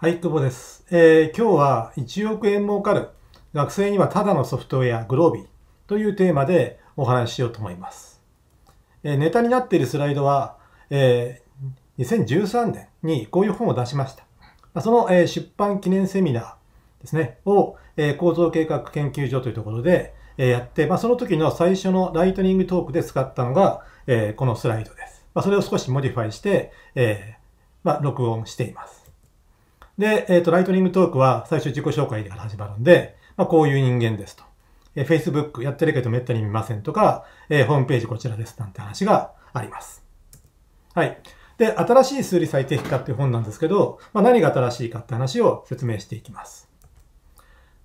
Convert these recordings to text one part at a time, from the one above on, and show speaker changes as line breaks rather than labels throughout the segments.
はい、久保です、えー、今日は1億円儲かる学生にはただのソフトウェアグロービーというテーマでお話ししようと思います。えー、ネタになっているスライドは、えー、2013年にこういう本を出しました。その、え出版記念セミナーですね、を、え構造計画研究所というところで、えやって、まあ、その時の最初のライトニングトークで使ったのが、えこのスライドです。まあ、それを少しモディファイして、えまあ、録音しています。で、えっ、ー、と、ライトニングトークは最初自己紹介から始まるんで、まあ、こういう人間ですと。えー、Facebook やってるけどめったに見ませんとか、えー、ホームページこちらですなんて話があります。はい。で、新しい数理最適化っていう本なんですけど、まあ、何が新しいかって話を説明していきます。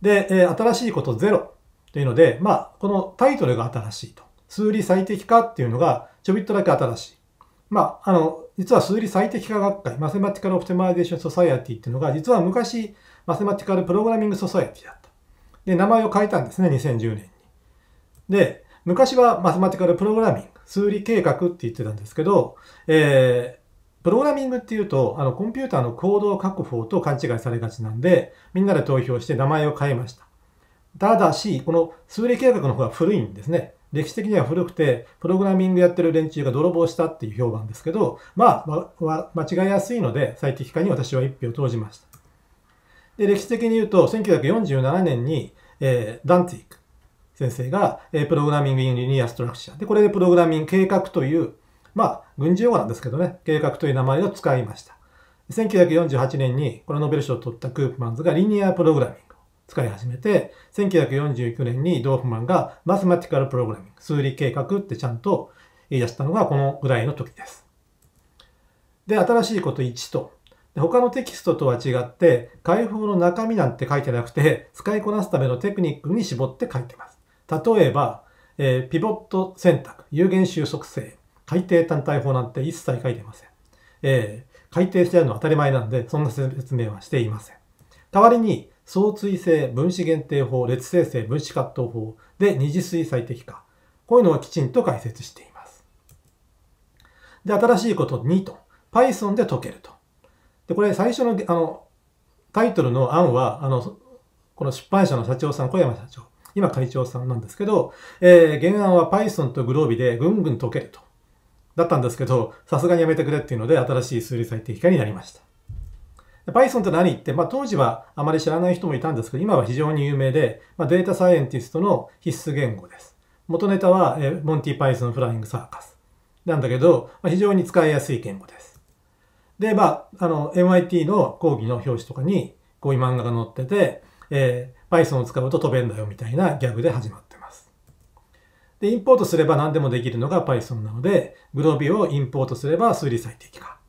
で、えー、新しいことゼロというので、まあ、このタイトルが新しいと。数理最適化っていうのがちょびっとだけ新しい。まあ、あの、実は数理最適化学会、マセマティカル・オプティマイゼーション・ソサイエティっていうのが、実は昔、マセマティカル・プログラミング・ソサイエティだった。で、名前を変えたんですね、2010年に。で、昔はマセマティカル・プログラミング、数理計画って言ってたんですけど、えー、プログラミングっていうと、あの、コンピューターのコードを書く方と勘違いされがちなんで、みんなで投票して名前を変えました。ただし、この数理計画の方が古いんですね。歴史的には古くて、プログラミングやってる連中が泥棒したっていう評判ですけど、まあ、間違いやすいので、最適化に私は一票を投じました。で、歴史的に言うと、1947年に、えー、ダンツィーク先生が、えー、プログラミング・イン・リニア・ストラクチャー。で、これでプログラミング計画という、まあ、軍事用語なんですけどね、計画という名前を使いました。1948年に、このノーベル賞を取ったクープマンズが、リニア・プログラミング。使い始めて、1949年にドーフマンがマスマティカルプログラミング、数理計画ってちゃんと言い出したのがこのぐらいの時です。で、新しいこと1と、他のテキストとは違って、開封の中身なんて書いてなくて、使いこなすためのテクニックに絞って書いてます。例えば、えー、ピボット選択、有限収束性、海底単体法なんて一切書いてません。えー、改定してあるのは当たり前なんで、そんな説明はしていません。代わりに、相対性、分子限定法、列生成、分子葛藤法で二次水最適化。こういうのをきちんと解説しています。で、新しいこと2と。Python で解けると。で、これ最初の、あの、タイトルの案は、あの、この出版社の社長さん、小山社長、今会長さんなんですけど、えー、原案は Python とグロービでぐんぐん解けると。だったんですけど、さすがにやめてくれっていうので、新しい数理最適化になりました。Python って何って、まあ、当時はあまり知らない人もいたんですけど、今は非常に有名で、まあ、データサイエンティストの必須言語です。元ネタは、えモンティ・パイソン・フライング・サーカス。なんだけど、まあ、非常に使いやすい言語です。で、まあ、あの、MIT の講義の表紙とかに、こういう漫画が載ってて、えー、Python を使うと飛べんだよみたいなギャグで始まってます。で、インポートすれば何でもできるのが Python なので、グロビーをインポートすれば数理最適化。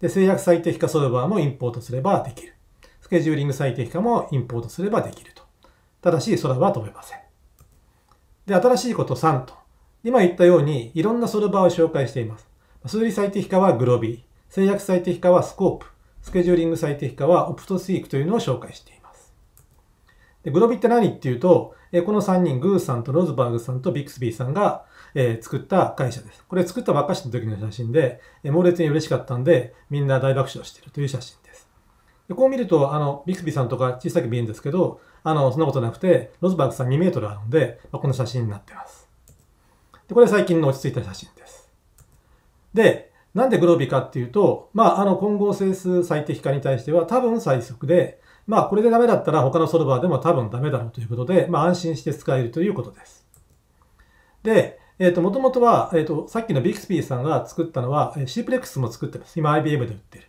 で、制約最適化ソルバーもインポートすればできる。スケジューリング最適化もインポートすればできると。ただし、ソルバーは飛べません。で、新しいこと3と。今言ったように、いろんなソルバーを紹介しています。数理最適化はグロビー、制約最適化はスコープ、スケジューリング最適化はオプトスイークというのを紹介しています。でグロビーって何っていうと、この3人、グーさんとロズバーグさんとビクスビーさんがえー、作った会社です。これ作ったばっかしの時の写真で、えー、猛烈に嬉しかったんで、みんな大爆笑してるという写真です。でこう見ると、あの、ビクビさんとか小さく見えるんですけど、あの、そんなことなくて、ロズバーグさん2メートルあるので、まあ、この写真になってます。で、これ最近の落ち着いた写真です。で、なんでグロービーかっていうと、まあ、あの、混合整数最適化に対しては多分最速で、まあ、これでダメだったら他のソルバーでも多分ダメだろうということで、まあ、安心して使えるということです。で、えっ、ー、と、もともとは、えっ、ー、と、さっきのビクスピーさんが作ったのは、シープレックスも作ってます。今 IBM で売ってる。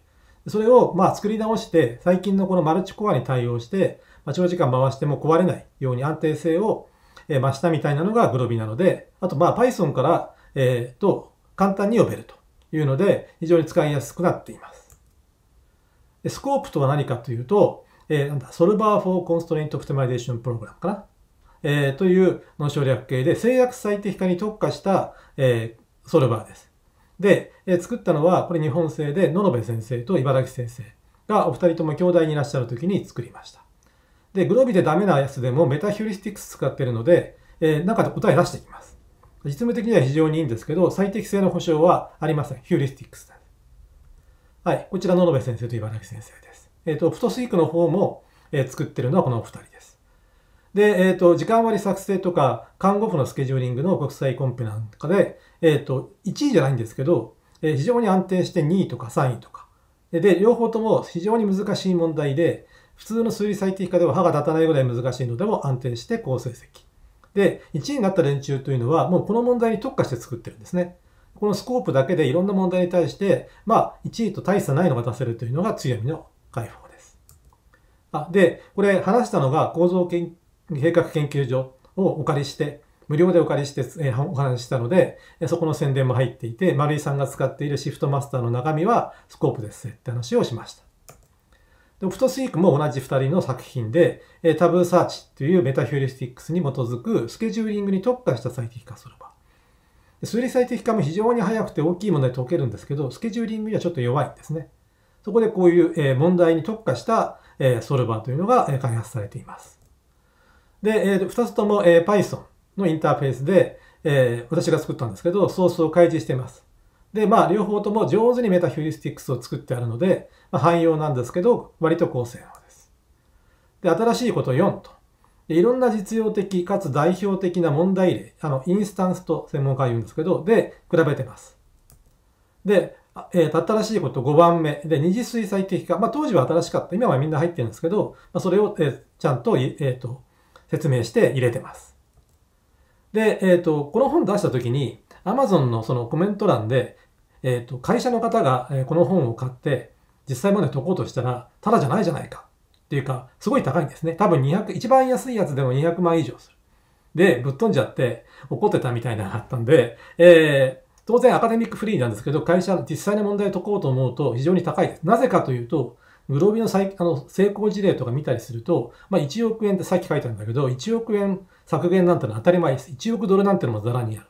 それを、まあ、作り直して、最近のこのマルチコアに対応して、まあ、長時間回しても壊れないように安定性を増したみたいなのがグロビなので、あと、まあ、Python から、えっ、ー、と、簡単に呼べるというので、非常に使いやすくなっています。スコープとは何かというと、えー、なんだ、ソルバー for Constraint Optimization Program かな。えー、という脳省略形で、制約最適化に特化した、えー、ソルバーです。で、えー、作ったのは、これ日本製で、野辺先生と茨城先生がお二人とも兄弟にいらっしゃる時に作りました。で、グロービでダメなやつでもメタヒューリスティックス使ってるので、えー、中で答え出していきます。実務的には非常にいいんですけど、最適性の保証はありません。ヒューリスティックスです。はい。こちら、野辺先生と茨城先生です。えっ、ー、と、フトスイークの方も、えー、作ってるのはこのお二人です。で、えっ、ー、と、時間割作成とか、看護婦のスケジューリングの国際コンペなんかで、えっ、ー、と、1位じゃないんですけど、えー、非常に安定して2位とか3位とか。で、両方とも非常に難しい問題で、普通の数理最適化では歯が立たないぐらい難しいのでも安定して好成績。で、1位になった連中というのは、もうこの問題に特化して作ってるんですね。このスコープだけでいろんな問題に対して、まあ、1位と大差ないのが出せるというのが強みの解放です。あで、これ話したのが構造研究。計画研究所をお借りして、無料でお借りして、えー、お話ししたので、そこの宣伝も入っていて、丸井さんが使っているシフトマスターの中身はスコープですって話をしました。でオプトシークも同じ2人の作品で、タブーサーチというメタヒューリスティックスに基づくスケジューリングに特化した最適化すれば。数理最適化も非常に早くて大きいもので解けるんですけど、スケジューリングにはちょっと弱いんですね。そこでこういう問題に特化したソルバーというのが開発されています。で、えー、2つとも、えー、Python のインターフェースで、えー、私が作ったんですけど、ソースを開示しています。で、まあ、両方とも上手にメタヒューリスティックスを作ってあるので、まあ、汎用なんですけど、割と高性能です。で、新しいこと4と。いろんな実用的かつ代表的な問題例、あの、インスタンスと専門家は言うんですけど、で、比べてます。で、えー、新しいこと5番目で二次水最適化、まあ、当時は新しかった今はみんな入ってるんですけど、まあ、それを、えー、ちゃんと,、えーと説明して入れてます。で、えっ、ー、と、この本出した時に、Amazon のそのコメント欄で、えっ、ー、と、会社の方がこの本を買って、実際まで解こうとしたら、ただじゃないじゃないか。っていうか、すごい高いんですね。多分200、一番安いやつでも200万以上する。で、ぶっ飛んじゃって怒ってたみたいなのがあったんで、えー、当然アカデミックフリーなんですけど、会社、実際の問題を解こうと思うと非常に高いです。なぜかというと、グロービのあの成功事例とか見たりすると、まあ、1億円ってさっき書いたんだけど、1億円削減なんてのは当たり前です。1億ドルなんてのもざらにある。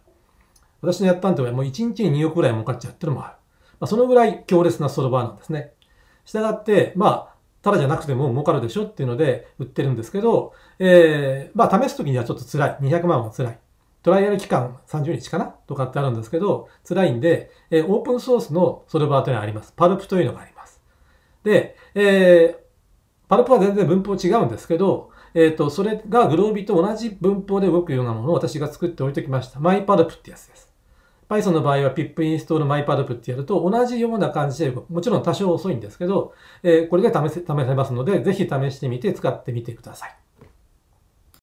私のやったんではもう1日に2億ぐらい儲かっちゃうっていうのもある。まあ、そのぐらい強烈なバーなんですね。従って、まあ、ただじゃなくても儲かるでしょっていうので売ってるんですけど、えー、まあ試すときにはちょっと辛い。200万は辛い。トライアル期間30日かなとかってあるんですけど、辛いんで、えー、オープンソースのソルバーというのがあります。パルプというのがあります。で、えー、パルプは全然文法違うんですけど、えっ、ー、と、それがグロービーと同じ文法で動くようなものを私が作っておいておきました。マイパルプってやつです。Python の場合は pip install mypalp ってやると同じような感じで動く。もちろん多少遅いんですけど、えー、これで試せ試せますので、ぜひ試してみて使ってみてください。